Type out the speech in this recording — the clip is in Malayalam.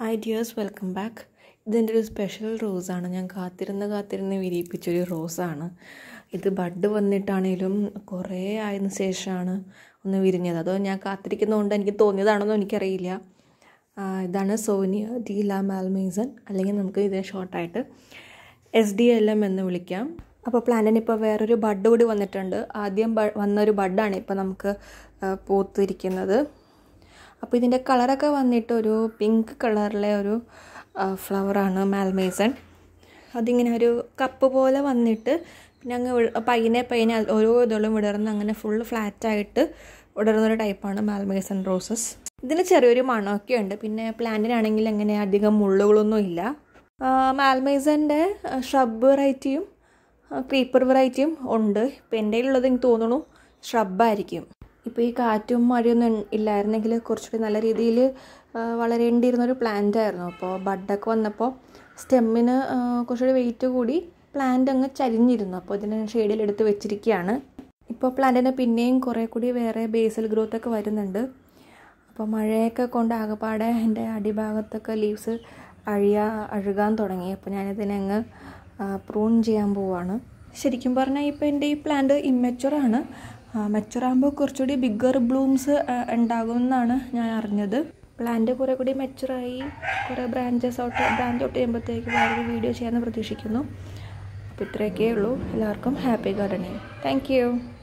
ഹായ് ഡിയേഴ്സ് വെൽക്കം ബാക്ക് ഇതെൻ്റെ ഒരു സ്പെഷ്യൽ റോസാണ് ഞാൻ കാത്തിരുന്ന് കാത്തിരുന്ന് വിരിയിപ്പിച്ചൊരു റോസാണ് ഇത് ബഡ് വന്നിട്ടാണേലും കുറേ ആയതിനു ശേഷമാണ് ഒന്ന് വിരിഞ്ഞത് അതോ ഞാൻ കാത്തിരിക്കുന്നതുകൊണ്ട് എനിക്ക് തോന്നിയതാണെന്നോ എനിക്കറിയില്ല ഇതാണ് സോനിയ ഡി ലാ മാൽമീസൺ അല്ലെങ്കിൽ നമുക്ക് ഇതിനെ ഷോർട്ടായിട്ട് എസ് ഡി എൽ എം എന്ന് വിളിക്കാം അപ്പോൾ പ്ലാന്റിന് ഇപ്പോൾ വേറൊരു ബഡ് കൂടി വന്നിട്ടുണ്ട് ആദ്യം വന്നൊരു ബഡാണ് ഇപ്പോൾ നമുക്ക് പൂത്തിരിക്കുന്നത് അപ്പോൾ ഇതിൻ്റെ കളറൊക്കെ വന്നിട്ട് ഒരു പിങ്ക് കളറിലെ ഒരു ഫ്ലവറാണ് മാൽമേസൺ അതിങ്ങനെ ഒരു കപ്പ് പോലെ വന്നിട്ട് പിന്നെ അങ്ങ് പയ്യനെ പയ്യനെ ഓരോ ഇതോളം വിടർന്ന് അങ്ങനെ ഫുള്ള് ഫ്ലാറ്റായിട്ട് വിടർന്നൊരു ടൈപ്പാണ് മാൽമേസൺ റോസസ് ഇതിന് ചെറിയൊരു മണമൊക്കെ ഉണ്ട് പിന്നെ പ്ലാന്റിനാണെങ്കിൽ അങ്ങനെ അധികം മുള്ളുകളൊന്നും ഇല്ല മാൽമേസൻ്റെ ഷ്രബ് വെറൈറ്റിയും ക്രീപ്പർ വെറൈറ്റിയും ഉണ്ട് ഇപ്പം എൻ്റെ ഉള്ളത് എനിക്ക് തോന്നുന്നു ഷ്രബായിരിക്കും ഇപ്പോൾ ഈ കാറ്റും മഴയൊന്നും ഇല്ലായിരുന്നെങ്കിൽ കുറച്ചുകൂടി നല്ല രീതിയിൽ വളരേണ്ടിയിരുന്നൊരു പ്ലാന്റ് ആയിരുന്നു അപ്പോൾ ബഡൊക്കെ വന്നപ്പോൾ സ്റ്റെമ്മിന് കുറച്ചുകൂടി വെയിറ്റ് കൂടി പ്ലാന്റ് അങ്ങ് ചരിഞ്ഞിരുന്നു അപ്പോൾ ഇതിനെ ഷെയ്ഡിലെടുത്ത് വെച്ചിരിക്കുകയാണ് ഇപ്പോൾ പ്ലാന്റിന് പിന്നെയും കുറേ കൂടി വേറെ ബേസൽ ഗ്രോത്ത് ഒക്കെ വരുന്നുണ്ട് അപ്പോൾ മഴയൊക്കെ കൊണ്ട് ആകപ്പാടെ എൻ്റെ അടിഭാഗത്തൊക്കെ ലീവ്സ് അഴിയാ അഴുകാൻ തുടങ്ങി അപ്പോൾ ഞാനിതിനങ്ങ് അങ്ങ് പ്രൂൺ ചെയ്യാൻ പോവാണ് ശരിക്കും പറഞ്ഞാൽ ഇപ്പോൾ എൻ്റെ ഈ പ്ലാന്റ് ഇമ്മച്ചുറാണ് മെച്ചുറാകുമ്പോൾ കുറച്ചുകൂടി ബിഗ്ഗർ ബ്ലൂംസ് ഉണ്ടാകും എന്നാണ് ഞാൻ അറിഞ്ഞത് പ്ലാന്റ് കുറെ കൂടി മെച്ചുറായി കുറേ ബ്രാഞ്ചസ് ഔട്ട് ബ്രാഞ്ച് ഔട്ട് ചെയ്യുമ്പോഴത്തേക്ക് വേറൊരു വീഡിയോ ചെയ്യാമെന്ന് പ്രതീക്ഷിക്കുന്നു അപ്പോൾ ഇത്രയൊക്കെയേ ഉള്ളൂ എല്ലാവർക്കും ഹാപ്പി ഗാർഡനിങ് താങ്ക്